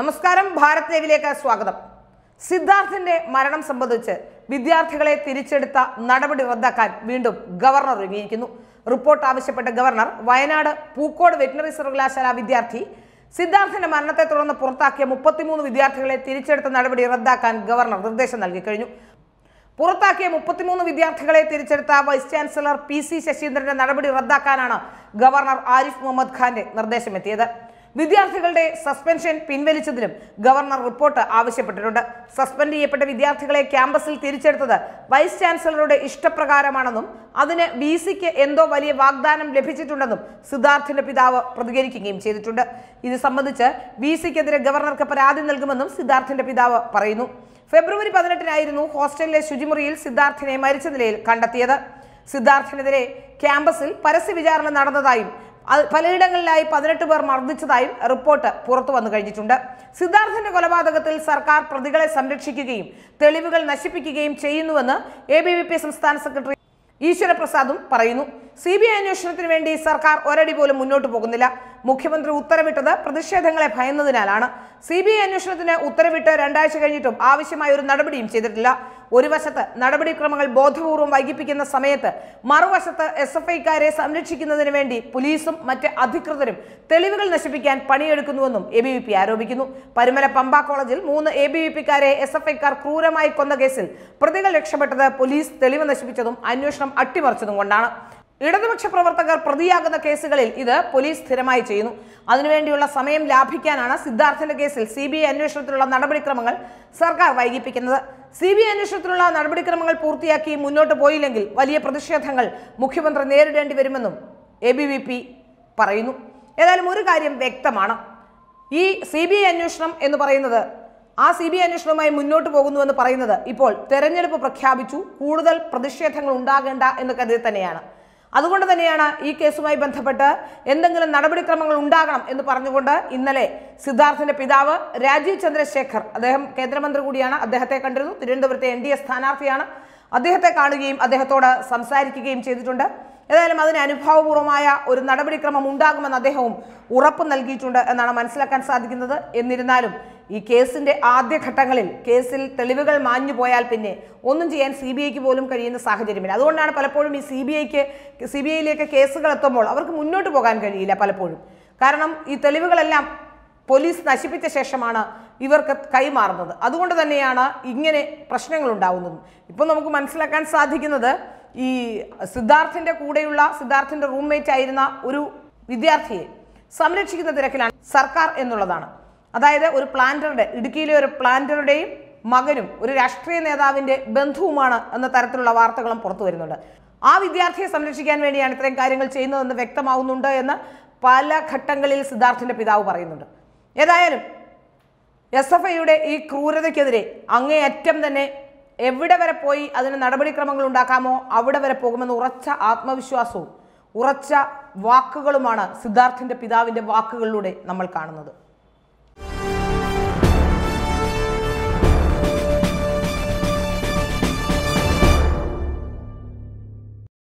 നമസ്കാരം ഭാരത് ലൈവിലേക്ക് സ്വാഗതം സിദ്ധാർത്ഥിന്റെ മരണം സംബന്ധിച്ച് വിദ്യാർത്ഥികളെ തിരിച്ചെടുത്ത നടപടി റദ്ദാക്കാൻ വീണ്ടും ഗവർണർ ഒരുങ്ങിയിരിക്കുന്നു റിപ്പോർട്ട് ആവശ്യപ്പെട്ട ഗവർണർ വയനാട് പൂക്കോട് വെറ്റിനറി സർവകലാശാല വിദ്യാർത്ഥി സിദ്ധാർത്ഥിന്റെ മരണത്തെ തുടർന്ന് പുറത്താക്കിയ മുപ്പത്തിമൂന്ന് വിദ്യാർത്ഥികളെ തിരിച്ചെടുത്ത നടപടി റദ്ദാക്കാൻ ഗവർണർ നിർദ്ദേശം നൽകി കഴിഞ്ഞു പുറത്താക്കിയ മുപ്പത്തിമൂന്ന് വിദ്യാർത്ഥികളെ തിരിച്ചെടുത്ത വൈസ് ചാൻസലർ പി സി ശശീന്ദ്രന്റെ നടപടി റദ്ദാക്കാനാണ് ഗവർണർ ആരിഫ് മുഹമ്മദ് ഖാന്റെ നിർദ്ദേശമെത്തിയത് വിദ്യാർത്ഥികളുടെ സസ്പെൻഷൻ പിൻവലിച്ചതിലും ഗവർണർ റിപ്പോർട്ട് ആവശ്യപ്പെട്ടിട്ടുണ്ട് സസ്പെൻഡ് ചെയ്യപ്പെട്ട വിദ്യാർത്ഥികളെ ക്യാമ്പസിൽ തിരിച്ചെടുത്തത് വൈസ് ചാൻസലറുടെ ഇഷ്ടപ്രകാരമാണെന്നും അതിന് വി സിക്ക് എന്തോ വലിയ വാഗ്ദാനം ലഭിച്ചിട്ടുണ്ടെന്നും സിദ്ധാർത്ഥിന്റെ പിതാവ് പ്രതികരിക്കുകയും ചെയ്തിട്ടുണ്ട് ഇത് സംബന്ധിച്ച് വി സിക്കെതിരെ ഗവർണർക്ക് പരാതി നൽകുമെന്നും സിദ്ധാർത്ഥിന്റെ പിതാവ് പറയുന്നു ഫെബ്രുവരി പതിനെട്ടിനായിരുന്നു ഹോസ്റ്റലിലെ ശുചിമുറിയിൽ സിദ്ധാർത്ഥിനെ മരിച്ച നിലയിൽ കണ്ടെത്തിയത് സിദ്ധാർത്ഥിനെതിരെ ക്യാമ്പസിൽ പരസ്യ വിചാരണ നടന്നതായും പലയിടങ്ങളിലായി പതിനെട്ട് പേർ മർദ്ദിച്ചതായും റിപ്പോർട്ട് പുറത്തു വന്നു കഴിഞ്ഞിട്ടുണ്ട് സിദ്ധാർത്ഥന്റെ കൊലപാതകത്തിൽ സർക്കാർ പ്രതികളെ സംരക്ഷിക്കുകയും തെളിവുകൾ നശിപ്പിക്കുകയും ചെയ്യുന്നുവെന്ന് എ സംസ്ഥാന സെക്രട്ടറി ഈശ്വരപ്രസാദും പറയുന്നു സി ബി ഐ അന്വേഷണത്തിന് വേണ്ടി സർക്കാർ ഒരടി പോലും മുന്നോട്ട് പോകുന്നില്ല മുഖ്യമന്ത്രി ഉത്തരവിട്ടത് പ്രതിഷേധങ്ങളെ ഭയന്നതിനാലാണ് സി ബി ഐ അന്വേഷണത്തിന് ഉത്തരവിട്ട് രണ്ടാഴ്ച കഴിഞ്ഞിട്ടും ആവശ്യമായ ഒരു നടപടിയും ചെയ്തിട്ടില്ല ഒരു വശത്ത് നടപടിക്രമങ്ങൾ ബോധപൂർവം വൈകിപ്പിക്കുന്ന സമയത്ത് മറുവശത്ത് എസ് എഫ് ഐക്കാരെ സംരക്ഷിക്കുന്നതിന് വേണ്ടി പോലീസും മറ്റ് അധികൃതരും തെളിവുകൾ നശിപ്പിക്കാൻ പണിയെടുക്കുന്നുവെന്നും എ ബി വി പി ആരോപിക്കുന്നു പരുമല പമ്പ കോളേജിൽ മൂന്ന് എ ബി വി പിക്കാരെ എസ് എഫ് ഐക്കാർ ക്രൂരമായി കൊന്ന കേസിൽ പ്രതികൾ രക്ഷപ്പെട്ടത് പോലീസ് തെളിവ് നശിപ്പിച്ചതും അന്വേഷണം അട്ടിമറിച്ചതും കൊണ്ടാണ് ഇടതുപക്ഷ പ്രവർത്തകർ പ്രതിയാകുന്ന കേസുകളിൽ ഇത് പോലീസ് സ്ഥിരമായി ചെയ്യുന്നു അതിനുവേണ്ടിയുള്ള സമയം ലാഭിക്കാനാണ് സിദ്ധാർത്ഥന്റെ കേസിൽ സി ബി ഐ അന്വേഷണത്തിലുള്ള നടപടിക്രമങ്ങൾ സർക്കാർ വൈകിപ്പിക്കുന്നത് സി ബി ഐ അന്വേഷണത്തിലുള്ള നടപടിക്രമങ്ങൾ പൂർത്തിയാക്കി മുന്നോട്ട് പോയില്ലെങ്കിൽ വലിയ പ്രതിഷേധങ്ങൾ മുഖ്യമന്ത്രി നേരിടേണ്ടി വരുമെന്നും എ ബി വി പി പറയുന്നു ഏതായാലും ഒരു കാര്യം വ്യക്തമാണ് ഈ സി ബി ഐ അന്വേഷണം എന്ന് പറയുന്നത് ആ സി ബി ഐ അന്വേഷണവുമായി മുന്നോട്ട് പോകുന്നുവെന്ന് പറയുന്നത് ഇപ്പോൾ തെരഞ്ഞെടുപ്പ് പ്രഖ്യാപിച്ചു കൂടുതൽ പ്രതിഷേധങ്ങൾ ഉണ്ടാകേണ്ട എന്ന് കരുതി തന്നെയാണ് അതുകൊണ്ട് തന്നെയാണ് ഈ കേസുമായി ബന്ധപ്പെട്ട് എന്തെങ്കിലും നടപടിക്രമങ്ങൾ ഉണ്ടാകണം എന്ന് പറഞ്ഞുകൊണ്ട് ഇന്നലെ സിദ്ധാർത്ഥിന്റെ പിതാവ് രാജീവ് ചന്ദ്രശേഖർ അദ്ദേഹം കേന്ദ്രമന്ത്രി കൂടിയാണ് അദ്ദേഹത്തെ കണ്ടിരുന്നു തിരുവനന്തപുരത്തെ എൻ ഡി എ സ്ഥാനാർത്ഥിയാണ് അദ്ദേഹത്തെ കാണുകയും അദ്ദേഹത്തോട് സംസാരിക്കുകയും ചെയ്തിട്ടുണ്ട് ഏതായാലും അതിന് അനുഭാവപൂർവമായ ഒരു നടപടിക്രമം ഉണ്ടാകുമെന്ന് അദ്ദേഹവും ഉറപ്പ് നൽകിയിട്ടുണ്ട് എന്നാണ് മനസ്സിലാക്കാൻ സാധിക്കുന്നത് എന്നിരുന്നാലും ഈ കേസിന്റെ ആദ്യഘട്ടങ്ങളിൽ കേസിൽ തെളിവുകൾ മാഞ്ഞു പോയാൽ പിന്നെ ഒന്നും ചെയ്യാൻ സി ബി ഐക്ക് പോലും കഴിയുന്ന സാഹചര്യമില്ല അതുകൊണ്ടാണ് പലപ്പോഴും ഈ സി ബി ഐക്ക് സി ബി ഐയിലേക്ക് കേസുകൾ എത്തുമ്പോൾ അവർക്ക് മുന്നോട്ട് പോകാൻ കഴിയില്ല പലപ്പോഴും കാരണം ഈ തെളിവുകളെല്ലാം പോലീസ് നശിപ്പിച്ച ശേഷമാണ് ഇവർക്ക് കൈമാറുന്നത് അതുകൊണ്ട് തന്നെയാണ് ഇങ്ങനെ പ്രശ്നങ്ങൾ ഉണ്ടാകുന്നത് ഇപ്പോൾ നമുക്ക് മനസ്സിലാക്കാൻ സാധിക്കുന്നത് ഈ സിദ്ധാർത്ഥിൻ്റെ കൂടെയുള്ള സിദ്ധാർത്ഥിൻ്റെ റൂംമേറ്റ് ആയിരുന്ന ഒരു വിദ്യാർത്ഥിയെ സംരക്ഷിക്കുന്ന തിരക്കിലാണ് സർക്കാർ എന്നുള്ളതാണ് അതായത് ഒരു പ്ലാന്ററുടെ ഇടുക്കിയിലെ ഒരു പ്ലാന്ററുടെയും മകനും ഒരു രാഷ്ട്രീയ നേതാവിൻ്റെ ബന്ധുവുമാണ് എന്ന തരത്തിലുള്ള വാർത്തകളും പുറത്തു വരുന്നുണ്ട് ആ വിദ്യാർത്ഥിയെ സംരക്ഷിക്കാൻ വേണ്ടിയാണ് ഇത്രയും കാര്യങ്ങൾ ചെയ്യുന്നതെന്ന് വ്യക്തമാവുന്നുണ്ട് എന്ന് പല ഘട്ടങ്ങളിൽ സിദ്ധാർത്ഥിൻ്റെ പിതാവ് പറയുന്നുണ്ട് ഏതായാലും എസ് എഫ് ഐയുടെ ഈ ക്രൂരതയ്ക്കെതിരെ അങ്ങേയറ്റം തന്നെ എവിടെ വരെ പോയി അതിന് നടപടിക്രമങ്ങൾ ഉണ്ടാക്കാമോ അവിടെ വരെ പോകുമെന്ന് ഉറച്ച ആത്മവിശ്വാസവും ഉറച്ച വാക്കുകളുമാണ് സിദ്ധാർത്ഥിൻ്റെ പിതാവിൻ്റെ വാക്കുകളിലൂടെ നമ്മൾ കാണുന്നത്